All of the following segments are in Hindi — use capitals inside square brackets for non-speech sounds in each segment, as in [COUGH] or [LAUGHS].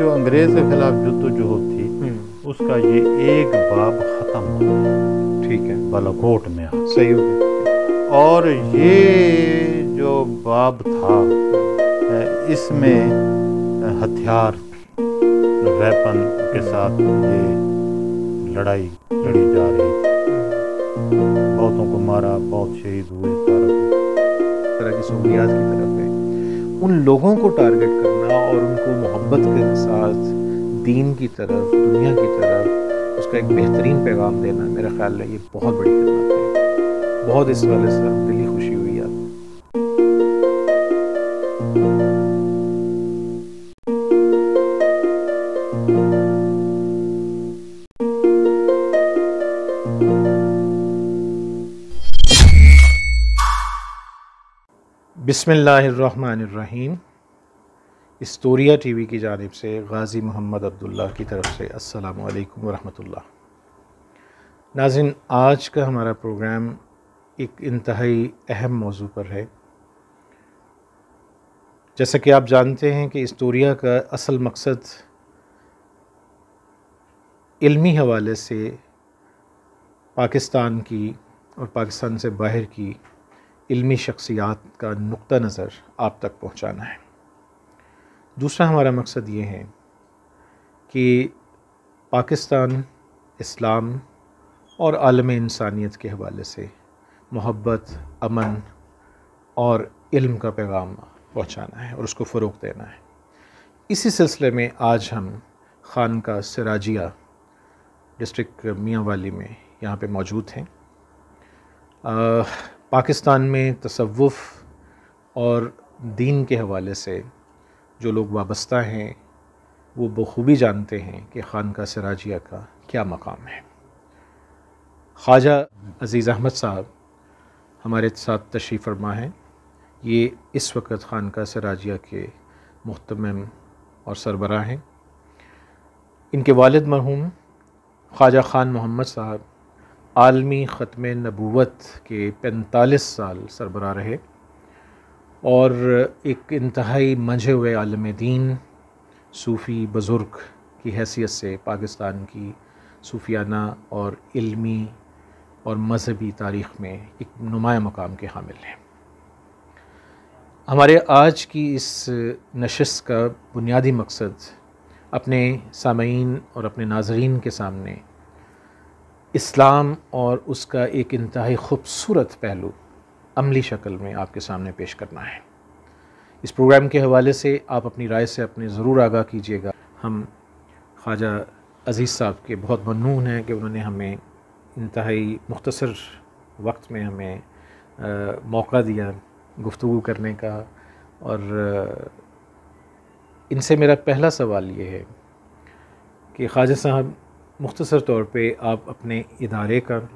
जो अंग्रेज के खिलाफ जुद्दोजहद थी हम्म। उसका ये एक बाब ख़त्म हो ठीक है बालाकोट में सही हो और ये जो बाब था इसमें हथियार वेपन के साथ ये लड़ाई लड़ी जा रही थी बहुतों को मारा बहुत शहीद हुए तरह की सहूलियात की तरफ है उन लोगों को टारगेट करना पढ़ा और उनको मोहब्बत के साथ दीन की तरफ दुनिया की तरफ उसका एक बेहतरीन पैगाम देना मेरा ख्याल है ये बहुत बड़ी खिदमत है बहुत इस वाले से दिली खुशी हुई आप बिस्मिल्लाहिर्रहमानिर्रहीम इस्तोरिया टी वी की जानब से गाज़ी मोहम्मद अब्दुल्ला की तरफ से अस्सलाम वालेकुम वरहमतुल्लाह नाजिन आज का हमारा प्रोग्राम एक इंतहाई अहम मौजू पर है जैसा कि आप जानते हैं कि इस्तोरिया का असल मकसद इल्मी हवाले से पाकिस्तान की और पाकिस्तान से बाहर की इल्मी शख्सियात का नुक़ नज़र आप तक पहुँचाना है दूसरा हमारा मकसद ये है कि पाकिस्तान इस्लाम और आलम इंसानियत के हवाले से मोहब्बत अमन और इल्म का पैगाम पहुंचाना है और उसको फ़रोग देना है इसी सिलसिले में आज हम ख़ान का सराजिया डिस्ट्रिक्ट मियाँ वाली में यहाँ पे मौजूद हैं पाकिस्तान में तसवुफ़ और दीन के हवाले से जो लोग वाबस्ता हैं वो बखूबी जानते हैं कि ख़ान का सराजिया का क्या मकाम है ख्वाजा अज़ीज़ अहमद साहब हमारे साथ तशरीफ़ फरमा हैं ये इस वक्त ख़ान का सराजिया के मुहतम और सरबरा हैं इनके वालद मरहूम ख्वाजा ख़ान मोहम्मद साहब आलमी ख़त्म नबूत के पैंतालीस साल सरबरा रहे और एक इंतहाई मंझे हुए आलम दीन सूफ़ी बुज़ुर्ग की हैसियत से पाकिस्तान की सूफियाना और इल्मी और मजहबी तारीख़ में एक नुमाया मकाम के हामिल हैं हमारे आज की इस नशस्त का बुनियादी मकसद अपने सामीन और अपने नाजरीन के सामने इस्लाम और उसका एक इंतहाई ख़ूबसूरत पहलू अमली शक्ल में आपके सामने पेश करना है इस प्रोग्राम के हवाले से आप अपनी राय से अपने ज़रूर आगाह कीजिएगा हम ख्वाजा अज़ीज़ साहब के बहुत ममनून हैं कि उन्होंने हमें इंतहाई मुख्तसर वक्त में हमें आ, मौका दिया गुफ्तु करने का और इनसे मेरा पहला सवाल ये है कि ख्वाजा साहब मुख्तसर तौर पे आप अपने इदारे का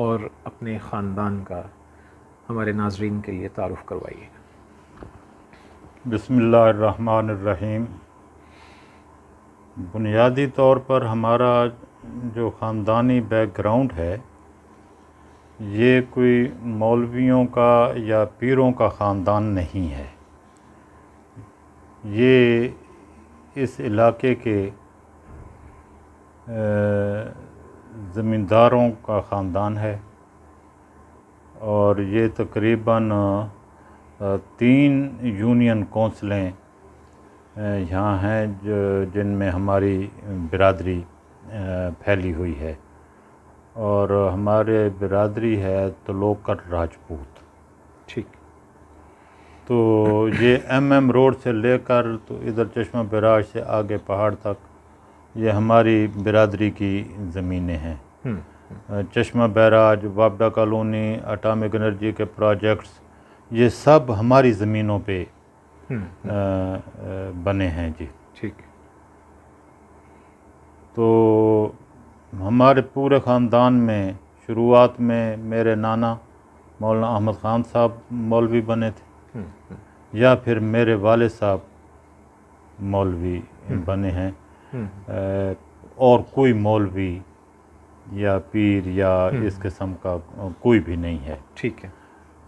और अपने ख़ानदान का हमारे नाजरन के लिए तारफ़ करवाइएगा बसमीम बुनियादी तौर पर हमारा जो ख़ानदानी बैकग्राउंड है ये कोई मौलवियों का या पीरों का ख़ानदान नहीं है ये इस इलाके के ज़मींदारों का ख़ानदान है और ये तकरीबन तीन यूनियन कौंसलें यहाँ हैं जो जिनमें हमारी बिरादरी फैली हुई है और हमारे बिरादरी है तो लोकर राजपूत ठीक तो ये एम एम रोड से लेकर तो इधर चश्मा बराज से आगे पहाड़ तक ये हमारी बिरादरी की ज़मीनें हैं हम्म। चश्मा बैराज वापडा कॉलोनी अटामिक एनर्जी के प्रोजेक्ट्स ये सब हमारी ज़मीनों पे आ, हम्म, हम्म। बने हैं जी ठीक तो हमारे पूरे ख़ानदान में शुरुआत में मेरे नाना मौलाना अहमद ख़ान साहब मौलवी बने थे हम्म, या फिर मेरे वाले साहब मौलवी बने हैं और कोई मौलवी या पीर या हम्म। इस किस्म का कोई भी नहीं है ठीक है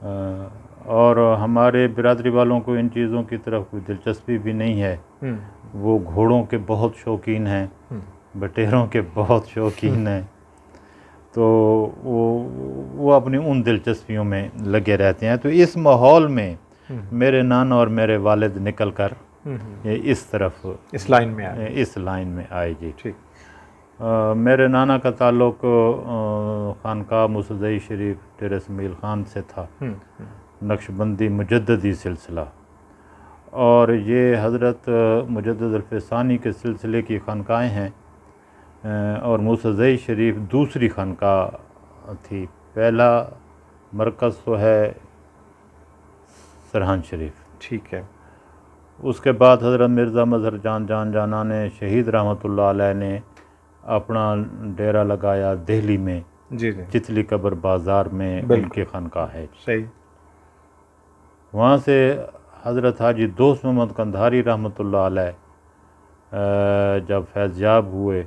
आ, और हमारे बिरादरी वालों को इन चीज़ों की तरफ कोई दिलचस्पी भी नहीं है हम्म। वो घोड़ों के बहुत शौकीन हैं हम्म। बटेरों के बहुत शौकीन हैं तो वो वो अपनी उन दिलचस्पियों में लगे रहते हैं तो इस माहौल में मेरे नान और मेरे वालिद निकल कर इस तरफ इस लाइन में आए इस लाइन में आए जी ठीक आ, मेरे नाना का ताल्लुक खानका मुसदई शरीफ टेरस समील ख़ान से था हम्म, हम्म। नक्शबंदी मुजदी सिलसिला और ये हज़रत मुजदानी के सिलसिले की खानकाएँ हैं और मुसदई शरीफ दूसरी खानका थी पहला मरकज़ तो है सरहान शरीफ ठीक है उसके बाद हज़रत मिर्ज़ा मजहर जान जान जाना ने शहीद रहमत ला ने अपना डेरा लगाया दिल्ली में जी जी चितली कब्र बाज़ार में खान का है सही वहाँ से हज़रत हाजी दोस्त मोहम्मद कंधारी रहमत जब फैज़याब हुए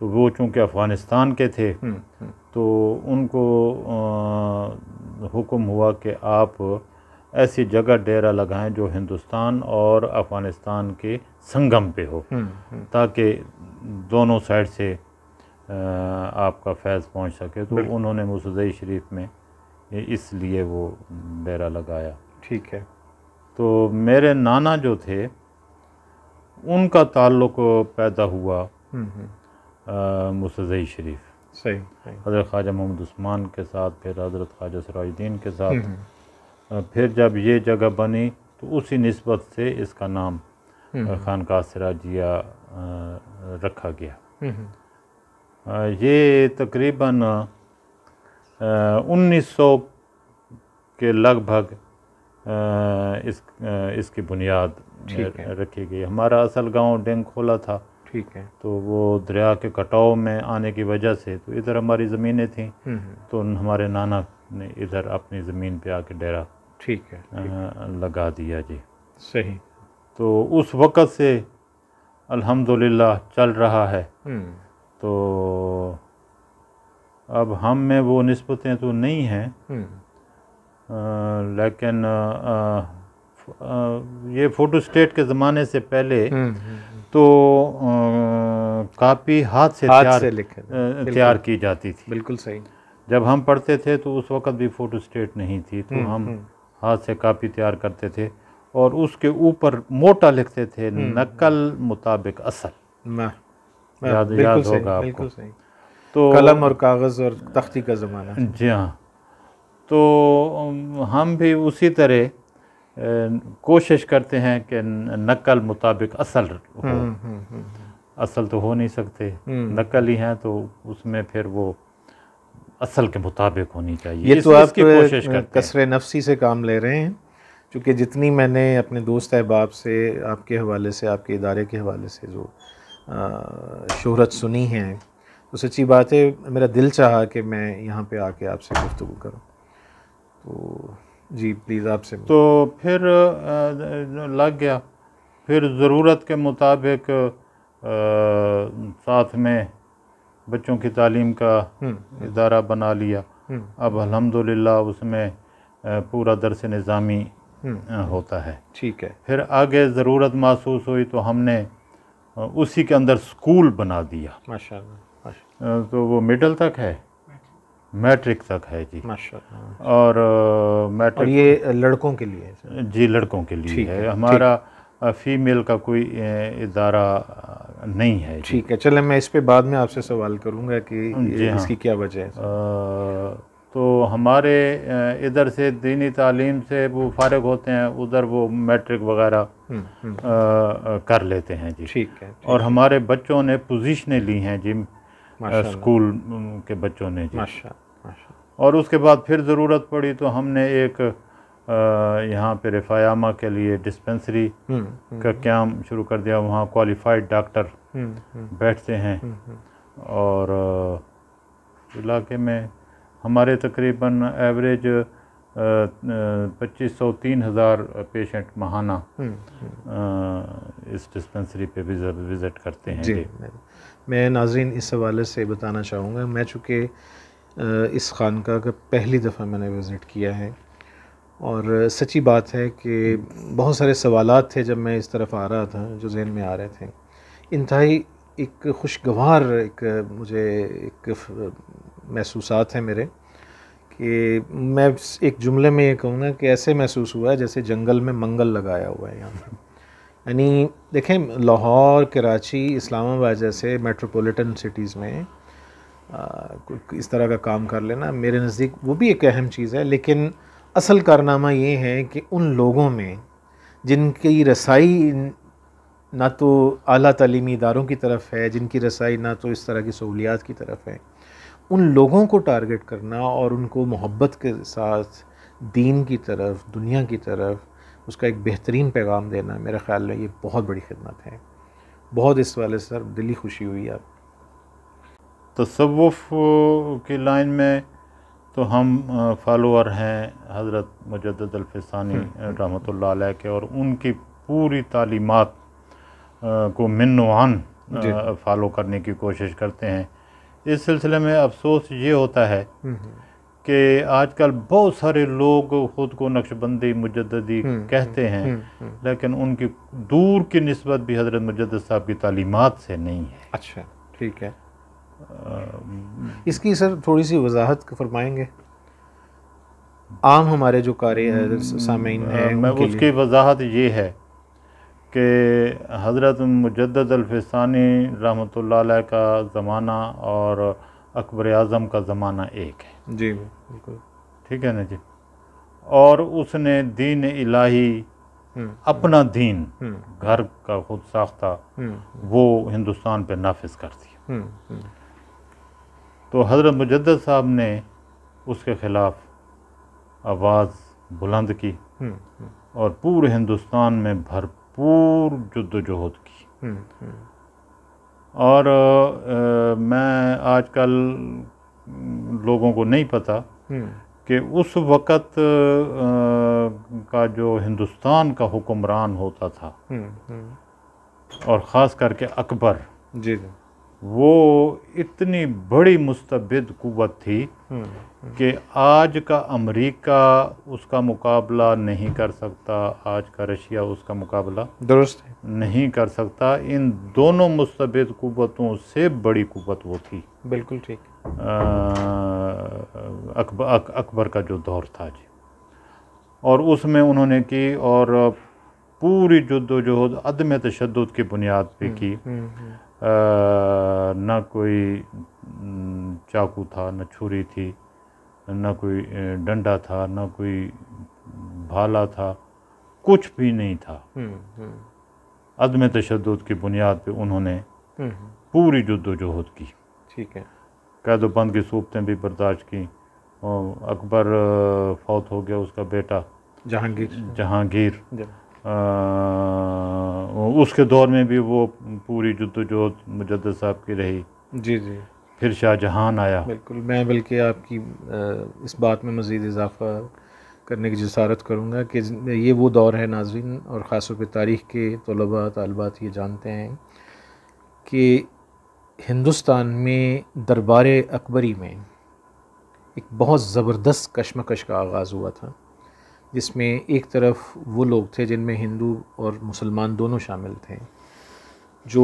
तो वो चूँकि अफ़गानिस्तान के थे हुँ, हम्म, हुँ। हम्म। तो उनको हुक्म हुआ कि आप ऐसी जगह डेरा लगाएं जो हिंदुस्तान और अफ़गानिस्तान के संगम पे हो हम्म, हम्म। ताकि दोनों साइड से आपका फैज़ पहुंच सके तो उन्होंने मुसदई शरीफ में इसलिए वो डेरा लगाया ठीक है तो मेरे नाना जो थे उनका ताल्लुक पैदा हुआ हम्म, मुसदई शरीफ सही हज़रत ख्वाजा मोहम्मद उस्मान के साथ फिर हज़रत ख्वाजा सराजुद्दीन के साथ फिर जब ये जगह बनी तो उसी नस्बत से इसका नाम हम्म। खानका सराजिया रखा गया हम्म, हम्म। ये तकरीबन 1900 के लगभग इस इसकी बुनियाद रखी गई हमारा असल गांव खोला था ठीक है तो वो दरिया के कटाव में आने की वजह से तो इधर हमारी ज़मीनें थीं तो हमारे नाना ने इधर अपनी ज़मीन पे आके डेरा ठीक है लगा दिया जी सही तो उस वक़्त से अल्हम्दुलिल्लाह चल रहा है हम्म। तो अब हम में वो नस्बतें तो नहीं हैं हम्म। लेकिन आ, आ, ये फ़ोटो स्टेट के ज़माने से पहले हम्म, तो कापी हाथ से तैयार तैयार की जाती थी बिल्कुल सही जब हम पढ़ते थे तो उस वक़्त भी फ़ोटो स्टेट नहीं थी तो हम हाथ से कापी तैयार करते थे और उसके ऊपर मोटा लिखते थे हम्म। नकल मुताबिक असल याद याद होगा आपको तो कलम और कागज़ और तख्ती का ज़माना जी हाँ तो हम भी उसी तरह कोशिश करते हैं कि नकल मुताबिक असल हो हुँ, हुँ, हुँ, असल तो हो नहीं सकते हम्म। नकल ही हैं तो उसमें फिर वो असल के मुताबिक होनी चाहिए ये तो आप कोशिश कसर नफसी से काम ले रहे हैं चूँकि जितनी मैंने अपने दोस्त अहबाब से आपके हवाले से आपके इदारे के हवाले से जो शहरत सुनी है तो सच्ची बात है मेरा दिल चाहा कि मैं यहाँ पे आके आपसे गुफ्तु करूँ तो जी प्लीज़ आपसे तो फिर लग गया फिर ज़रूरत के मुताबिक साथ में बच्चों की तालीम का हम्म। इदारा बना लिया हम्म। अब अल्हम्दुलिल्लाह उसमें पूरा दरस निज़ामी हम्म। होता है ठीक है फिर आगे ज़रूरत महसूस हुई तो हमने उसी के अंदर स्कूल बना दिया माशाल्लाह तो वो मिडल तक है मैट्रिक तक है जी माशाल्लाह और मैट्रिक और ये लड़कों के लिए जी लड़कों के लिए है हमारा फीमेल का कोई इदारा नहीं है ठीक है चले मैं इस पे बाद में आपसे सवाल करूँगा कि जी हाँ। इसकी क्या वजह है तो हमारे इधर से दीनी तालीम से वो फारग होते हैं उधर वो मैट्रिक वगैरह हम्म, हम्म। कर लेते हैं जी ठीक है ठीक और हमारे बच्चों ने पोजिशनें ली हैं जी स्कूल के बच्चों ने जी माशा, माशा। और उसके बाद फिर ज़रूरत पड़ी तो हमने एक यहाँ पे रिफायामा के लिए डिस्पेंसरी हम्म, हम्म, हम्म। का क्याम शुरू कर दिया वहाँ क्वालिफाइड डॉक्टर बैठते हैं और इलाके में हमारे तकरीबन एवरेज पच्चीस सौ तीन हज़ार पेशेंट महाना इस डिस्पेंसरी पे विज़िट करते हैं जी। मैं नाजरीन इस हवाले से बताना चाहूँगा मैं चूँकि इस खानका का पहली दफ़ा मैंने विज़िट किया है और सच्ची बात है कि बहुत सारे सवाल थे जब मैं इस तरफ आ रहा था जो जहन में आ रहे थे इंतहाई एक खुशगवार एक मुझे एक महसूस हैं मेरे कि मैं एक जुमले में ये कहूँगा कि ऐसे महसूस हुआ है जैसे जंगल में मंगल लगाया हुआ है यहाँ पर यानी देखें लाहौर कराची इस्लामाबाद जैसे मेट्रोपॉलिटन सिटीज़ में आ, इस तरह का काम कर लेना मेरे नज़दीक वो भी एक अहम चीज़ है लेकिन असल कारनामा ये है कि उन लोगों में जिनकी रसाई ना तो अली तलीमी इदारों की तरफ है जिनकी रसाई ना तो इस तरह की सहूलियात की तरफ है उन लोगों को टारगेट करना और उनको मोहब्बत के साथ दीन की तरफ दुनिया की तरफ उसका एक बेहतरीन पैगाम देना मेरे ख़्याल में ये बहुत बड़ी खिदमत है बहुत इस वाले सर दिली खुशी हुई आप तसवुफ़ की लाइन में तो हम फॉलोअर हैं हज़रत मजद अलफ़ानी हम्म। रहमत के और उनकी पूरी तालीमत को मिनवान फॉलो करने की कोशिश करते हैं इस सिलसिले में अफसोस ये होता है हम्म, हम्म। कि आजकल बहुत सारे लोग ख़ुद को नक्शबंदी मुजदी कहते हैं लेकिन उनकी दूर की नस्बत भी हज़रत मुजद साहब की तालीमत से नहीं है अच्छा ठीक है इसकी सर थोड़ी सी वजाहत फरमाएंगे आम हमारे जो कार्य सामीन हैं मैं उसकी वजाहत ये है कि हज़रत मुजदलफ़ानी रहमत का ज़माना और अकबर आज़म का ज़माना एक है जी बिल्कुल ठीक है ना जी और उसने दीन इलाही हम्म। अपना दीन हम्म। घर का खुद साख्ता हम्म। वो हिंदुस्तान पे नाफिज कर दिया तो हज़रत मुजद साहब ने उसके ख़िलाफ़ आवाज़ बुलंद की हम्म, हम्म। और पूरे हिंदुस्तान में भरपूर जद्दोजहद की हम्म, और आ, मैं आजकल लोगों को नहीं पता कि उस वक़्त का जो हिंदुस्तान का हुक्मरान होता था और ख़ास करके अकबर जी जी वो इतनी बड़ी मुस्तबद कुत थी हम्म, कि आज का अमेरिका उसका मुकाबला नहीं कर सकता आज का रशिया उसका मुकाबला दुरुस्त नहीं कर सकता इन दोनों मुस्तबद कुतों से बड़ी कुत वो थी बिल्कुल ठीक अकबर अक, अकबर का जो दौर था जी और उसमें उन्होंने की और पूरी जद्दोजहद अदम तशद की बुनियाद पर हम्म, की हुँ, हम्म, हुँ। ना कोई चाकू था न छुरी थी न कोई डंडा था न कोई भाला था कुछ भी नहीं था हम्म, हम्म। अदम तशद की बुनियाद पे उन्होंने हम्म, पूरी जद्दोजहद की ठीक है कैदोबंद की सूबतें भी बर्दाश्त की अकबर फौत हो गया उसका बेटा जहांगीर जहांगीर उसके दौर में भी वो पूरी जद्दोजहद मुजद साहब की रही जी जी फिर शाहजहान आया बिल्कुल मैं बल्कि आपकी इस बात में मज़ीद इजाफा करने की जसारत करूँगा कि ये वो दौर है नाजिन और ख़ास तौर पर तारीख़ के तलबा तलबात ये जानते हैं कि हिंदुस्तान में दरबार अकबरी में एक बहुत ज़बरदस्त कश्मकश का आगाज़ हुआ था जिसमें एक तरफ वो लोग थे जिनमें हिंदू और मुसलमान दोनों शामिल थे जो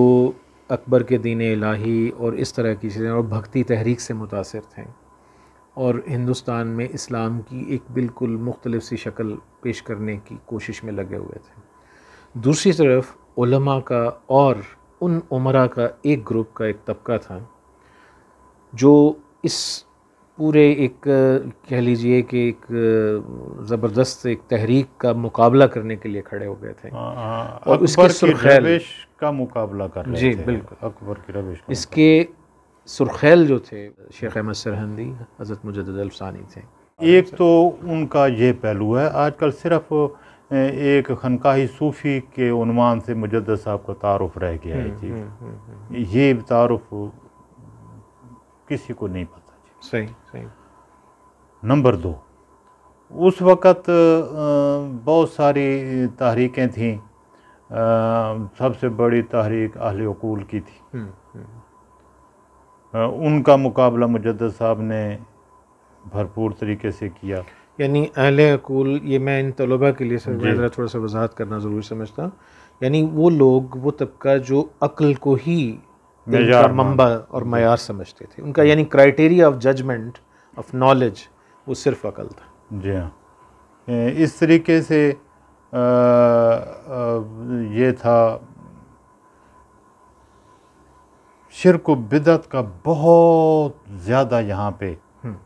अकबर के दीन इलाही और इस तरह की चीज़ें और भक्ति तहरीक से मुतासर थे और हिंदुस्तान में इस्लाम की एक बिल्कुल मुख्तलिफ सी शक्ल पेश करने की कोशिश में लगे हुए थे दूसरी तरफ उलमा का और उन उमरा का एक ग्रुप का एक तबका था जो इस पूरे एक कह लीजिए कि एक ज़बरदस्त एक तहरीक का मुकाबला करने के लिए खड़े हो गए थे हाँ, हाँ, और उसके सुरखैल का मुकाबला कर रहे जी थे, बिल्कुल अकबर की रविश इसके सुरखैल जो थे शेख अहमद सरहंदी हज़रत मुजदानी थे एक तो उनका ये पहलू है आजकल सिर्फ एक खनकाही सूफ़ी के उनवान से मुजद साहब का तारफ़ रह गया है हम्म, जी हम्म, हम्म, ये तारफ़ किसी को नहीं पता जी सही नंबर दो उस वक़्त बहुत सारी तहरीकें थीं सबसे बड़ी तहरीक अहल की थी हम्म, हम्म। उनका मुकाबला मुजद साहब ने भरपूर तरीके से किया यानी अहल अकूल ये मैं इन तलबा के लिए समझा थोड़ा सा वजाहत करना ज़रूरी समझता हूँ यानी वो लोग वो तबका जो अक्ल को ही मंबा और मैार समझते थे उनका यानी criteria of judgement of knowledge वो सिर्फ अकल था जी हाँ इस तरीके से आ, आ, ये था शिरक बिदत का बहुत ज़्यादा यहाँ पे हम्म,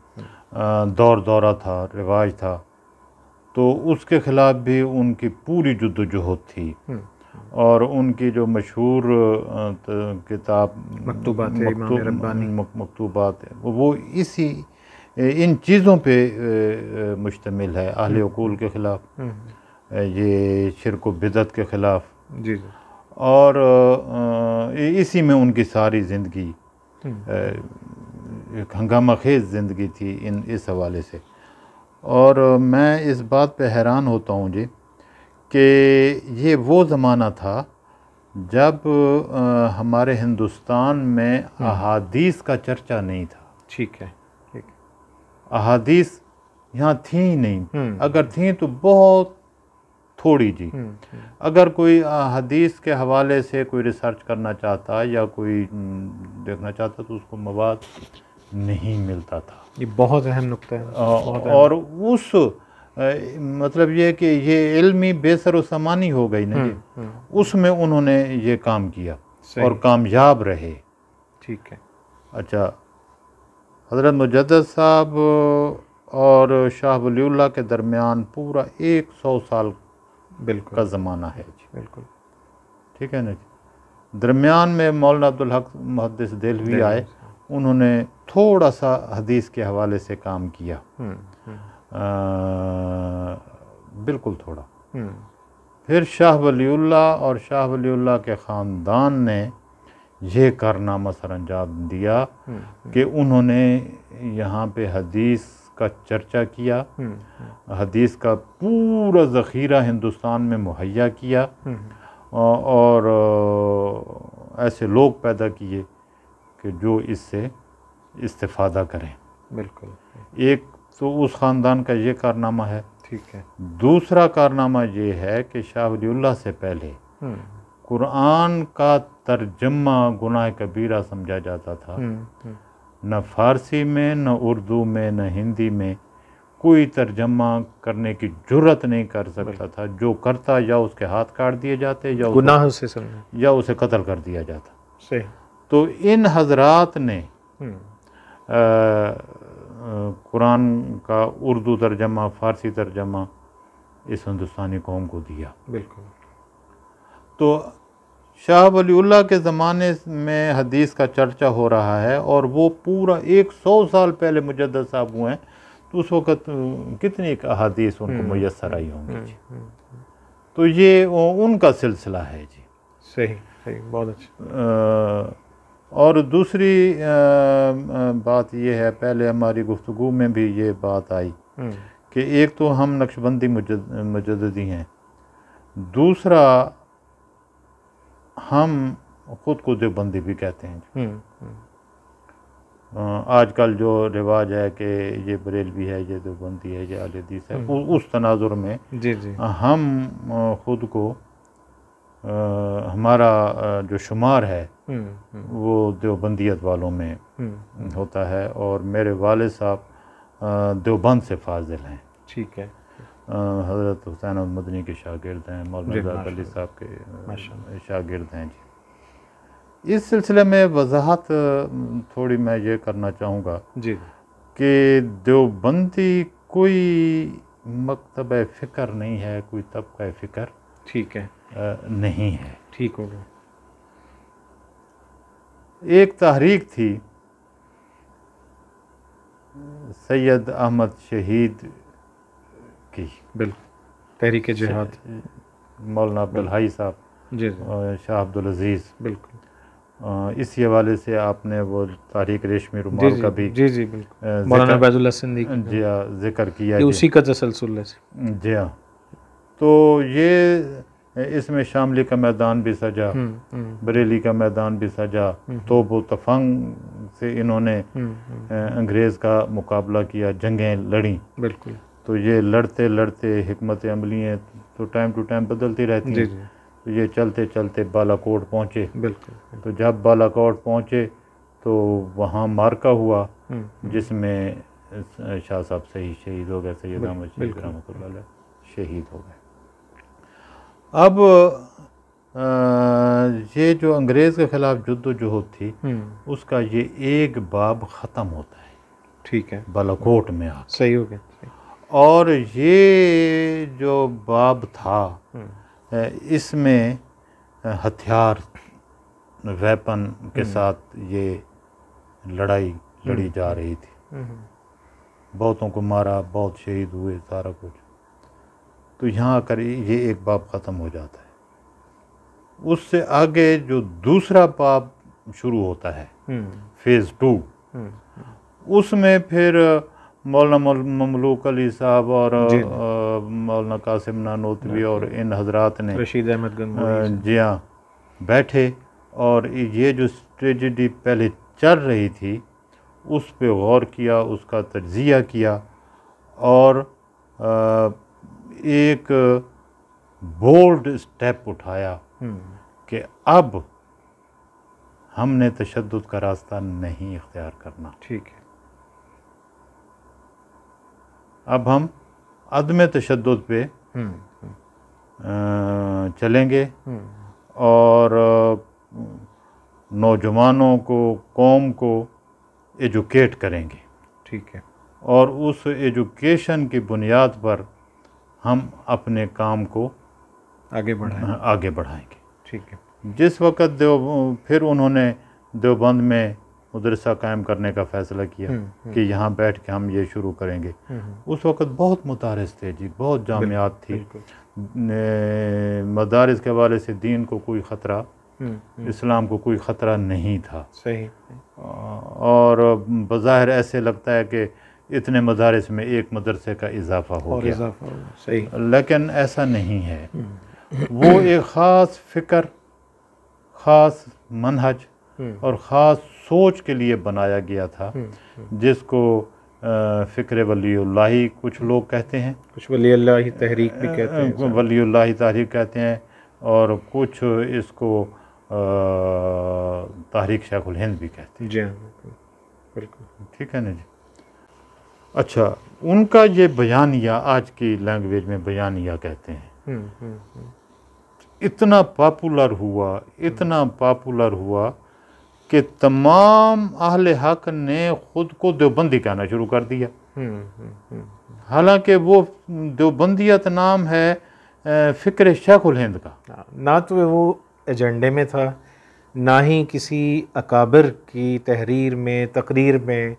दौर दौरा था रिवाज था तो उसके ख़िलाफ़ भी उनकी पूरी जद्दोजहद थी हम्म, और उनकी जो मशहूर किताब मकतूबा मकतूबात वो इसी इन चीज़ों पर मुश्तमिल है अहल अकूल हम्म। के ख़िलाफ़ हम्म। ये शिरक बिदत के ख़िलाफ़ जी और इसी में उनकी सारी ज़िंदगी हम्म। एक हंगामा खेज ज़िंदगी थी इन इस हवाले से और मैं इस बात पे हैरान होता हूँ जी कि ये वो ज़माना था जब हमारे हिंदुस्तान में अहादीस का चर्चा नहीं था ठीक है अहादीस यहाँ थी ही नहीं हम्म। अगर थी तो बहुत थोड़ी जी हम्म, हम्म। अगर कोई हदीस के हवाले से कोई रिसर्च करना चाहता या कोई देखना चाहता तो उसको मवाद नहीं मिलता था ये बहुत अहम नुकता है बहुत और उस मतलब ये कि ये इलमी बेसर समानी हो गई ना उसमें उन्होंने ये काम किया और कामयाब रहे ठीक है अच्छा हज़रत मुजद साहब और शाह वली के दरमियान पूरा एक सौ साल बिल्कुल का ज़माना है जी बिल्कुल ठीक है ना जी दरमियान में मौलाना अब्दुल हक मुहदस भी आए उन्होंने थोड़ा सा हदीस के हवाले से काम किया हम्म, आ, बिल्कुल थोड़ा हम्म। फिर शाह वली और शाह वली के ख़ानदान ने ये कारनामा सर अंजाम दिया कि उन्होंने यहाँ पे हदीस का चर्चा किया हदीस का पूरा ज़ख़ीरा हिंदुस्तान में मुहैया किया और ऐसे लोग पैदा किए कि जो इससे इस्तेफादा करें बिल्कुल एक तो उस ख़ानदान का ये कारनामा है ठीक है दूसरा कारनामा ये है कि शाह से पहले हम्म। कुरान का तर्जमा गुनाह कबीरा समझा जाता था हम्म, हम्म। न फारसी में न उर्दू में न हिंदी में कोई तर्जमा करने की जरूरत नहीं कर सकता था जो करता या उसके हाथ काट दिए जाते या गुनाह से या उसे कत्ल कर दिया जाता तो इन हजरात ने हम्म। कुरान का उर्दू तर्जमा फ़ारसी तर्जमा इस हिंदुस्तानी कौम को दिया बिल्कुल तो शाह वलील्ला के ज़माने में हदीस का चर्चा हो रहा है और वो पूरा एक सौ साल पहले मुजद साहब हुए हैं तो उस वक़्त कितनी अदीस उनको मैसर हम्म। आई होंगी हम्म, हम्म, तो ये उनका सिलसिला है जी सही सही बहुत अच्छा और दूसरी बात यह है पहले हमारी गुफ्तु में भी ये बात आई कि एक तो हम नक्शबंदी मुजद मुजदी हैं दूसरा हम खुद को देवबंदी भी कहते हैं हम्म, हम्म। आजकल जो रिवाज है कि ये बरेलवी है ये देवबंदी है ये आलदीस है हम्म। उ, उस तनाजुर में जी जी हम खुद को आ, हमारा जो शुमार है वो देवबंदियत वालों में होता है और मेरे वाले साहब देवबंद से फाजिल हैं ठीक है हज़रत हुसैन और मदनी के शागिर्द हैं मौलाना साहब के शागिर्द हैं जी इस सिलसिले में वजाहत थोड़ी मैं ये करना चाहूँगा जी कि देवबंदी कोई मकतब फ़िक्र नहीं है कोई तबका फ़िक्र ठीक है नहीं है ठीक हो गया एक तहरीक थी सैयद अहमद शहीद बिल्कुल तहरीक जहाद मौलाना अब्दुल हाई साहब जी शाह अब्दुल अजीज़ बिल्कुल इसी हवाले से आपने वो तारीख रेशमी रुमाल का भी जी जी बिल्कुल मौलाना सिंधी जी हाँ जिक्र किया उसी का तसलसल है जी हाँ तो ये इसमें शामली का मैदान भी सजा हम्म, हम्म। बरेली का मैदान भी सजा हम्म, तो वो तफंग से इन्होंने अंग्रेज़ का मुकाबला किया जंगें लड़ी बिल्कुल तो ये लड़ते लड़ते हमत अमली हैं तो टाइम टू टाइम बदलती रहती है तो ये चलते चलते बालाकोट पहुँचे बिल्कुल तो जब बालाकोट पहुँचे तो वहाँ मार्का हुआ हम्म, हम्म। जिसमें शाह साहब सही शहीद हो गए सैद अहमद शहीद रहमत शहीद हो गए अब आ, ये जो अंग्रेज़ के ख़िलाफ़ जद्दोजहद थी हम्म। उसका ये एक बाब ख़त्म होता है ठीक है बालाकोट में आ सही हो गया और ये जो बाब था हम्म। इसमें हथियार वेपन के हम्म। साथ ये लड़ाई लड़ी हम्म। जा रही थी बहुतों को मारा बहुत शहीद हुए सारा कुछ तो यहाँ आकर ये एक बाब ख़त्म हो जाता है उससे आगे जो दूसरा बाब शुरू होता है फेज़ टू उसमें फिर मौलाना ममलूक अली साहब और मौलाना कासिम नानोतवी और इन हजरात ने रशीद अहमद जी हाँ बैठे और ये जो ट्रेजिडी पहले चल रही थी उस पर गौर किया उसका तजिया किया और एक बोल्ड स्टेप उठाया हम्म। कि अब हमने तशद का रास्ता नहीं इख्तियार करना ठीक है अब हम अदम तशद पे हम्म, चलेंगे और नौजवानों को कौम को एजुकेट करेंगे ठीक है और उस एजुकेशन की बुनियाद पर हम अपने काम को आगे बढ़ाएं आगे बढ़ाएंगे ठीक है जिस वक्त देव फिर उन्होंने देवबंद में मदरसा कायम करने का फ़ैसला किया हम्म, हम्म। कि यहाँ बैठ के हम ये शुरू करेंगे हम्म, उस वक़्त बहुत मुतारस थे जी बहुत जामियात थी मदारस के हवाले से दीन को कोई ख़तरा इस्लाम को कोई ख़तरा नहीं था सही और बज़ाहिर ऐसे लगता है कि इतने मदारस में एक मदरसे का इजाफा हो गया इजाफा हो, सही लेकिन ऐसा नहीं है वो एक ख़ास फ़िक्र ख़ास मनहज हम्म। और ख़ास सोच के लिए बनाया गया था हम्म, हम्म। जिसको फ़िक्र वली कुछ लोग कहते हैं कुछ वली तहरीक भी कहते हैं अच्छा। वली तहरीक कहते हैं और कुछ इसको तहरीक शेखुल हिंद भी कहते हैं जी हाँ, बिल्कुल ठीक है ना जी अच्छा उनका ये बयानिया आज की लैंग्वेज में बयानिया कहते हैं हुँ, हुँ, हुँ। इतना पॉपुलर हुआ इतना पॉपुलर हुआ कि तमाम अहल हक ने ख़ुद को देवबंदी कहना शुरू कर दिया हम्म, हम्म, हम्म, हालांकि वो देवबंदियत नाम है फ़िक्र शेखुल हिंद का ना तो वो एजेंडे में था ना ही किसी अकाबर की तहरीर में तकरीर में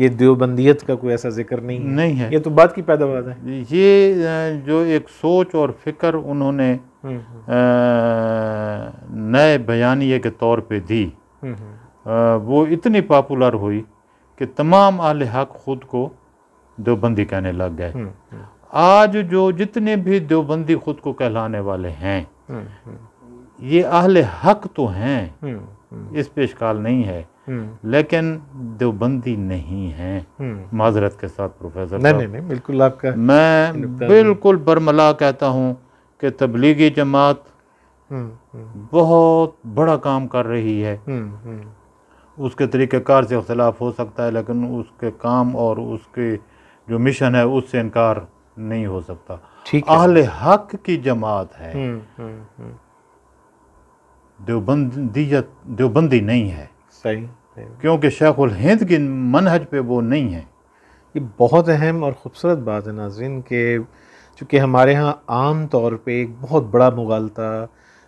ये देवबंदियत का कोई ऐसा जिक्र नहीं है नहीं है ये तो बात की पैदावार है ये जो एक सोच और फिक्र उन्होंने नए बयानिए के तौर पे दी वो इतनी पॉपुलर हुई कि तमाम आल हक ख़ुद को देवबंदी कहने लग गए हम्म, हम्म। आज जो जितने भी देवबंदी ख़ुद को कहलाने वाले हैं हम्म, ये अहल हक तो हैं इस पेशकाल नहीं है लेकिन देवबंदी नहीं है माजरत के साथ प्रोफेसर नहीं नहीं नहीं बिल्कुल आपका मैं बिल्कुल बरमला कहता हूँ कि तबलीगी जमात बहुत बड़ा काम कर रही है उसके तरीक़ार से अख्तिलाफ हो सकता है लेकिन उसके काम और उसके जो मिशन है उससे इनकार नहीं हो सकता ठीक अहल हक की जमात है हम्म, हम्म, हम्म। देवबंदीत देवबंदी नहीं है सही क्योंकि शेखुल हिंद के मनहज पे वो नहीं है ये बहुत अहम और ख़ूबसूरत बात है नाजिन के चूँकि हमारे यहाँ आम तौर पे एक बहुत बड़ा मुगालता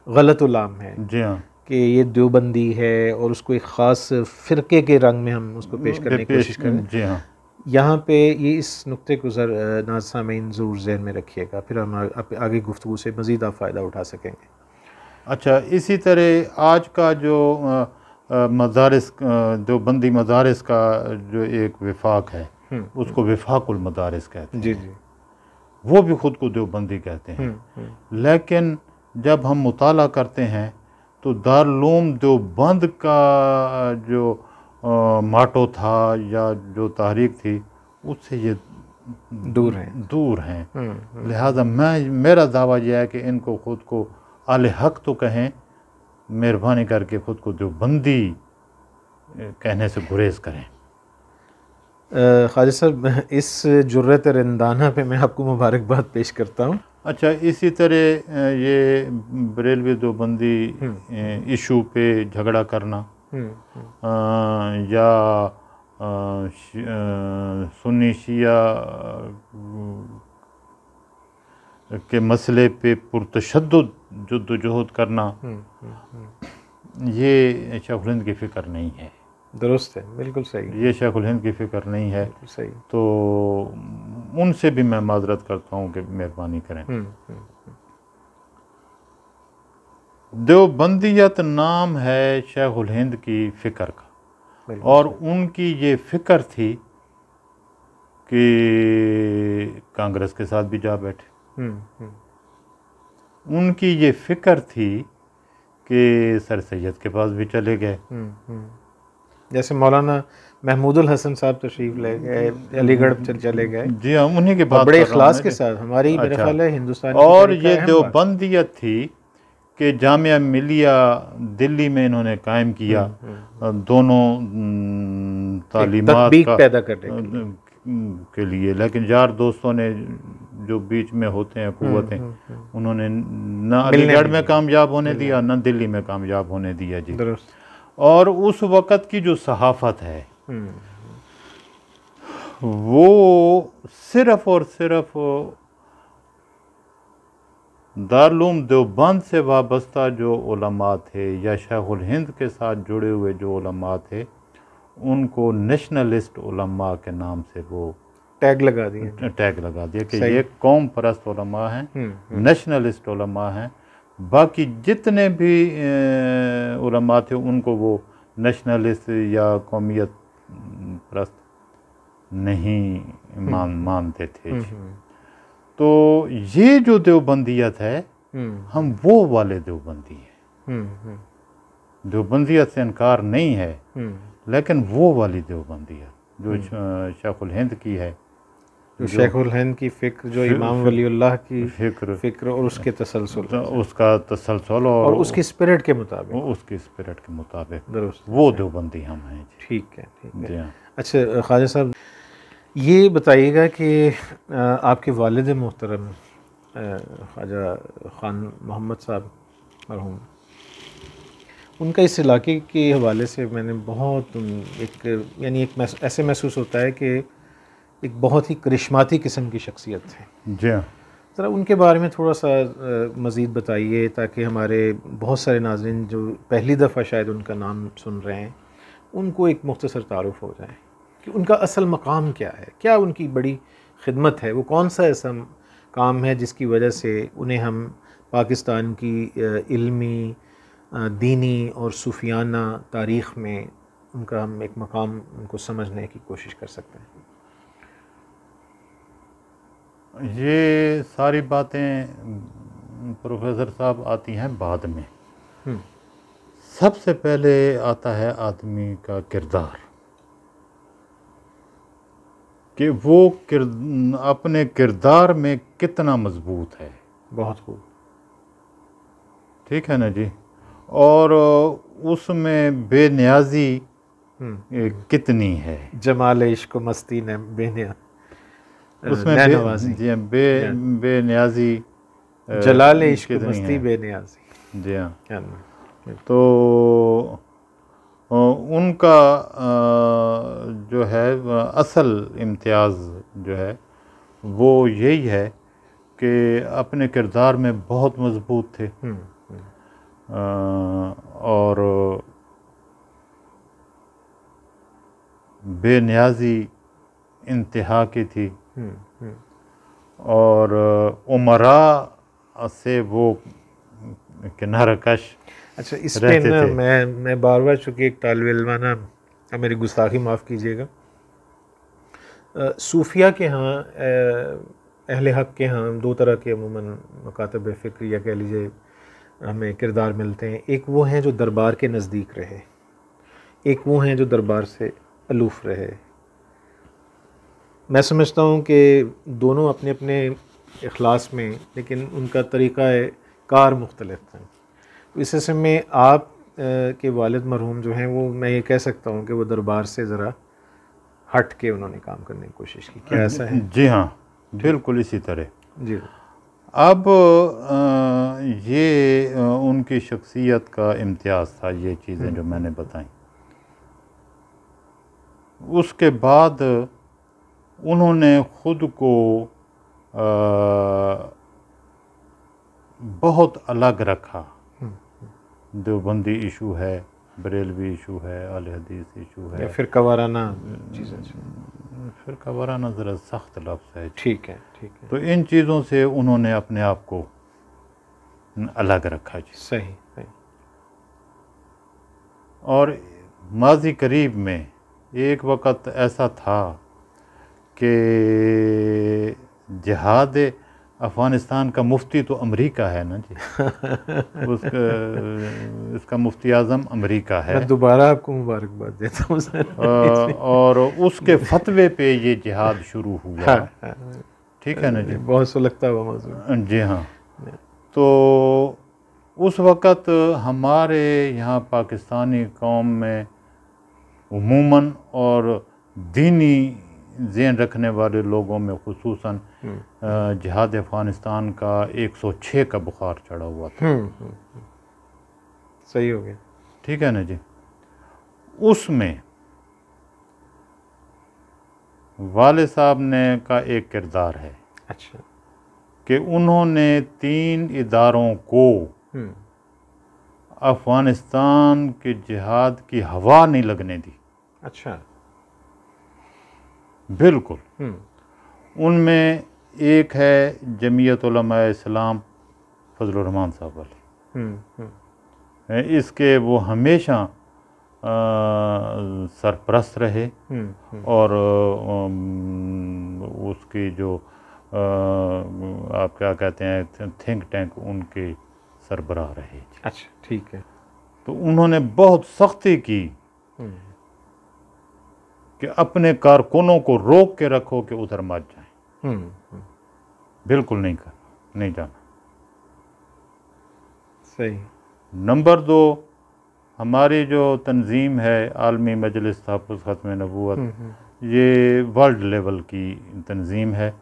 गलत उलाम है जी हाँ कि ये देवबंदी है और उसको एक ख़ास फ़िरके के रंग में हम उसको पेश करने की कोशिश करें जी हाँ यहाँ पे ये इस नुक्ते को ज़र नाज सामीन ज़रूर जहन में रखिएगा फिर हम आगे गुफ्तु से मज़ीद आप फ़ायदा उठा सकेंगे अच्छा इसी तरह आज का जो मदारस जो बंदी मदारस का जो एक विफाक है हम्म। उसको विफाकुल मदारस कहते हैं जी जी वो भी ख़ुद को देवबंदी कहते हैं हम्म, हम्म। लेकिन जब हम मुताल करते हैं तो दारूम बंद का जो माटो था या जो तहरीक थी उससे ये दूर हैं दूर हैं हम्म, हम्म। लिहाजा मैं मेरा दावा यह है कि इनको ख़ुद को आल हक तो कहें मेहरबानी करके ख़ुद को देवबंदी कहने से गुरेज करें खाजा साहब इस जुर्रत रंदाना पे मैं आपको मुबारकबाद पेश करता हूँ अच्छा इसी तरह ये बरेलवी दोबंदी हम्म। इशू पे झगड़ा करना आ, हम्म, हम्म। या आ, श, आ, सुन्नी शिया के मसले पे पुरतशद जद्दोजहद करना हुँ, ये शाहरुख अच्छा, की फ़िक्र नहीं है दुरुस्त है बिल्कुल सही ये शेख हिंद की फ़िक्र नहीं है सही तो उनसे भी मैं माजरत करता हूँ कि मेहरबानी करें हम्म, हम्म, हम्म। देवबंदियत नाम है शेख हिंद की फ़िक्र का और उनकी ये फ़िक्र थी कि कांग्रेस के साथ भी जा बैठे उनकी ये फ़िक्र थी कि सर सैद के पास भी चले गए जैसे मौलाना महमूदुल हसन साहब तशरीफ ले गए अलीगढ़ चल चले गए जी हम उन्हीं के बाद बड़े अखलास के साथ हमारी अच्छा। ख्याल है हिंदुस्तान और ये देवबंदियत थी कि जामिया मिलिया दिल्ली में इन्होंने कायम किया हम्म, हम्म। दोनों तालीमत पैदा करने के लिए लेकिन यार दोस्तों ने जो बीच में होते हैं हम्म, कुतें उन्होंने ना अलीगढ़ में कामयाब होने दिया ना दिल्ली में कामयाब होने दिया जी और उस वक़्त की जो सहाफ़त है वो सिर्फ़ और सिर्फ़ दारूम देवबंद से वाबस्ता जो ओलमा थे या शाहुल हिंद के साथ जुड़े हुए जो ओलमा थे उनको नेशनलिस्ट उलमा के नाम से वो टैग लगा दिया टैग लगा दिया कि ये कौम परस्त ओलमा हैं हम्म, हम्म। नेशनलिस्ट उलमा हैं बाकी जितने भी उलमा थे उनको वो नेशनलिस्ट या कौमियत प्रस्त नहीं हम्म। मान मानते थे हम्म, हम्म। तो ये जो देवबंदियत है हम वो वाले देवबंदी हैं देवबंदियत से इनकार नहीं है लेकिन वो वाली देवबंदियत जो शेखुल हिंद की है शेखुल हिंद की फ़िक्र जो इमाम वलील्ला की फ़िक्र फ़िक्र और उसके तसलसल तो उसका तसलसल और, और उसकी स्पिरिट के मुताबिक उसकी स्पिरिट के मुताबिक वो देवबंदी हम हैं ठीक है ठीक है हाँ। अच्छा ख्वाजा साहब ये बताइएगा कि आपके वालद मोहतरम ख्वाजा खान मोहम्मद साहब मरहूम उनका इस इलाके के हवाले से मैंने बहुत एक यानी एक ऐसे महसूस होता है कि एक बहुत ही करिश्माती किस्म की शख्सियत थे जी हाँ ज़रा उनके बारे में थोड़ा सा मज़ीद बताइए ताकि हमारे बहुत सारे नाजरन जो पहली दफ़ा शायद उनका नाम सुन रहे हैं उनको एक मुख्तर तारफ़ हो जाए कि उनका असल मकाम क्या है क्या उनकी बड़ी खिदमत है वो कौन सा ऐसा काम है जिसकी वजह से उन्हें हम पाकिस्तान की इल्मी दीनी और सूफियाना तारीख़ में उनका हम एक मकाम उनको समझने की कोशिश कर सकते हैं ये सारी बातें प्रोफेसर साहब आती हैं बाद में हम्म। सबसे पहले आता है आदमी का किरदार कि वो किर अपने किरदार में कितना मजबूत है बहुत खूब ठीक है ना जी और उसमें बेनियाजी हम्म। कितनी है जमाल इश्क मस्ती ने बेनिया उसमें बे, जी बे न्याजी जलाल इश्क मस्ती जी हाँ तो उनका जो है असल इम्तियाज़ जो है वो यही है कि अपने किरदार में बहुत मजबूत थे हम्म, हम्म। और बेनियाजी इंतहा की थी और उमरा से वो किनारकश अच्छा इसमें ना मैं मैं बार बार चूँकि एक तालब इलमाना मेरी गुस्ताखी माफ़ कीजिएगा सूफिया के यहाँ अहल हक के यहाँ दो तरह के अमूमन मकातब फ़िक्र या कह लीजिए हमें किरदार मिलते हैं एक वो हैं जो दरबार के नज़दीक रहे एक वो हैं जो दरबार से अलूफ़ रहे मैं समझता हूँ कि दोनों अपने अपने अखलास में लेकिन उनका तरीक़ा कार मुख्तलफ है तो इस हिस्से में आप के वालद मरहूम जो हैं वो मैं ये कह सकता हूँ कि वो दरबार से ज़रा हट के उन्होंने काम करने की कोशिश की क्या ऐसा है जी हाँ बिल्कुल इसी तरह जी अब ये उनकी शख्सियत का इम्तियाज़ था ये चीज़ें हम्म। जो मैंने बताई उसके बाद उन्होंने ख़ुद को आ, बहुत अलग रखा हम्म, हम्म। देवबंदी इशू है बरेलवी इशू है अल हदीस इशू है फिर कवाराना चीज़ें हम्म, फिर कवाराना ज़रा सख्त लफ्स है ठीक है ठीक है तो इन चीज़ों से उन्होंने अपने आप को अलग रखा जी सही सही और माजी करीब में एक वक़्त ऐसा था कि जहाद अफ़गानिस्तान का मुफ्ती तो अमेरिका है ना जी [LAUGHS] उसका इसका मुफ्ती आज़म अमेरिका है मैं दोबारा आपको मुबारकबाद देता हूँ सर और उसके फतवे पे ये जिहाद शुरू हुआ हाँ, हाँ, ठीक है ना जी बहुत सुलगता हुआ मौजूद जी हाँ।, हाँ तो उस वक़्त हमारे यहाँ पाकिस्तानी कौम में उमूमन और दीनी जेन रखने वाले लोगों में खसूस हम्म। जहाद अफगानिस्तान का एक सौ छः का बुखार चढ़ा हुआ था हम्म, हम्म, सही हो गया ठीक है न जी उसमें वाले साहब ने का एक किरदार है अच्छा कि उन्होंने तीन इदारों को अफ़गानिस्तान के जिहाद की हवा नहीं लगने दी अच्छा बिल्कुल हम्म। उनमें एक है जमीयत इस्लाम रहमान साहब वाली हम्म, हम्म। इसके वो हमेशा सरपरस्त रहे और उसकी जो आप क्या कहते हैं थिंक टैंक उनके सरबराह रहे अच्छा ठीक है तो उन्होंने बहुत सख्ती की कि अपने कारकुनों को रोक के रखो कि उधर मत जाए हम्म, हम्म। बिल्कुल नहीं कर नहीं जाना सही नंबर दो हमारी जो तंजीम है आलमी मजलिस तहफ़ ख़त्म नबूत हम्म, ये वर्ल्ड लेवल की तंजीम है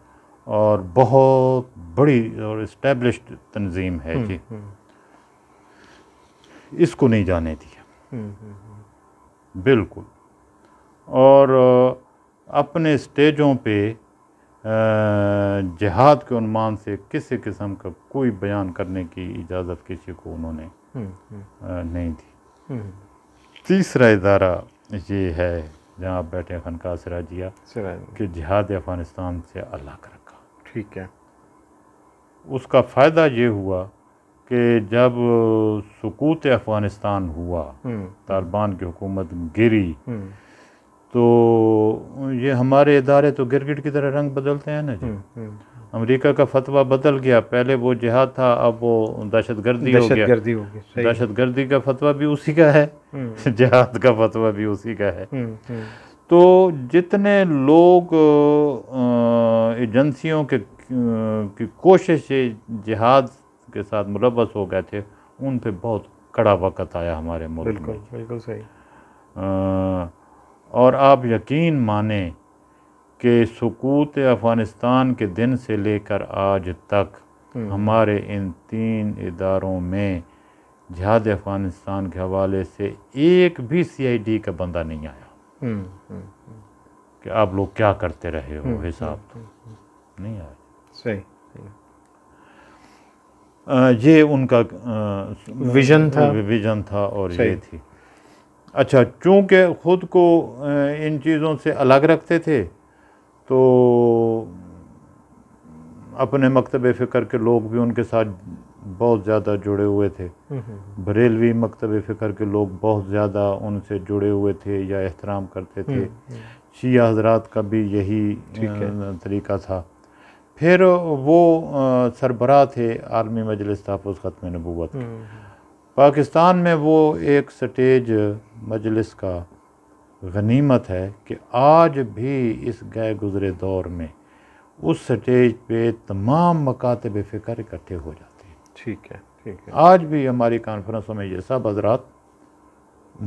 और बहुत बड़ी और इस्टेब्लिश्ड तंजीम है जी इसको नहीं जाने दिया बिल्कुल और अपने स्टेजों पे जिहाद के उन्मान से किसी किस्म का कोई बयान करने की इजाज़त किसी को उन्होंने हम्म, हम्म। नहीं दी हम्म। तीसरा इदारा ये है जहाँ आप बैठे खनका सराजिया कि जिहाद अफ़गानिस्तान से अलग रखा ठीक है उसका फ़ायदा ये हुआ कि जब सकूत अफ़गानिस्तान हुआ तालिबान की हुकूमत गिरी तो ये हमारे इदारे तो गिरगिट की तरह रंग बदलते हैं ना जी हम्म, हम्म। अमेरिका का फतवा बदल गया पहले वो जिहाद था अब वो दहशत गर्दी हो गया दहशत गर्दी का फतवा भी उसी का है हम्म। [LAUGHS] जिहाद का फतवा भी उसी का है तो जितने लोग एजेंसियों के की कोशिश से जिहाद के साथ मुलवस हो गए थे उन पे बहुत कड़ा वक़्त आया हमारे मुल्क बिल्कुल बिल्कुल सही और आप यकीन माने कि सकूत अफ़गानिस्तान के दिन से लेकर आज तक हम्म। हमारे इन तीन इदारों में जहाद अफ़गानिस्तान के हवाले से एक भी सी आई डी का बंदा नहीं आया हम्म, हम्म, कि आप लोग क्या करते रहे हो हिसाब तो नहीं आया सही ये उनका विजन था विजन था और ये थी अच्छा चूँकि ख़ुद को इन चीज़ों से अलग रखते थे तो अपने मकतब फ़िक्र के लोग भी उनके साथ बहुत ज़्यादा जुड़े हुए थे बरेलवी मकतब फ़िक्र के लोग बहुत ज़्यादा उनसे जुड़े हुए थे या एहतराम करते थे शिया हजरात का भी यही तरीका था फिर वो सरबरा थे आर्मी मजलिस तहफ़ ख़त्म नबूत पाकिस्तान में वो एक स्टेज मजलिस का गनीमत है कि आज भी इस गए गुज़रे दौर में उस स्टेज पे तमाम मकातब फ़िक्र इकट्ठे हो जाते हैं ठीक है ठीक है आज भी हमारी कॉन्फ्रेंसों में ये सब हजरात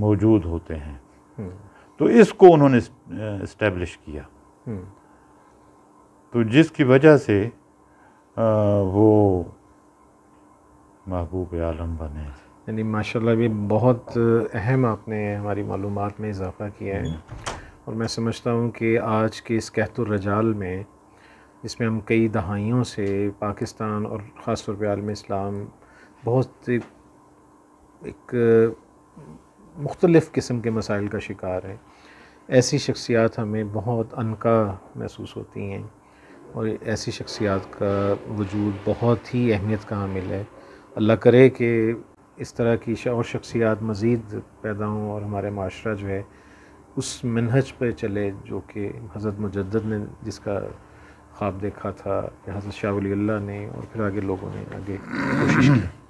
मौजूद होते हैं हम्म। तो इसको उन्होंने इस्टेब्लिश किया हम्म। तो जिसकी वजह से आ, वो महबूब आलम बने यानी माशाल्लाह भी बहुत अहम आपने हमारी मालूम में इजाफ़ा किया है और मैं समझता हूँ कि आज के इस कहतुलरजाल में जिसमें हम कई दहाइयों से पाकिस्तान और ख़ास तौर पर आलम इस्लाम बहुत एक, एक मुख्तलफ़ किस्म के मसाइल का शिकार है ऐसी शख्सियात हमें बहुत अनका महसूस होती हैं और ऐसी शख्सियात का वजूद बहुत ही अहमियत का हामिल है अल्लाह करे कि इस तरह की और शख्सियात मज़ीद पैदा हों और हमारे माशरा जो है उस मनहज पर चले जो कि हज़रत मुजद ने जिसका ख्वाब देखा था हज़रत शाह वली ने और फिर आगे लोगों ने आगे कोशिश की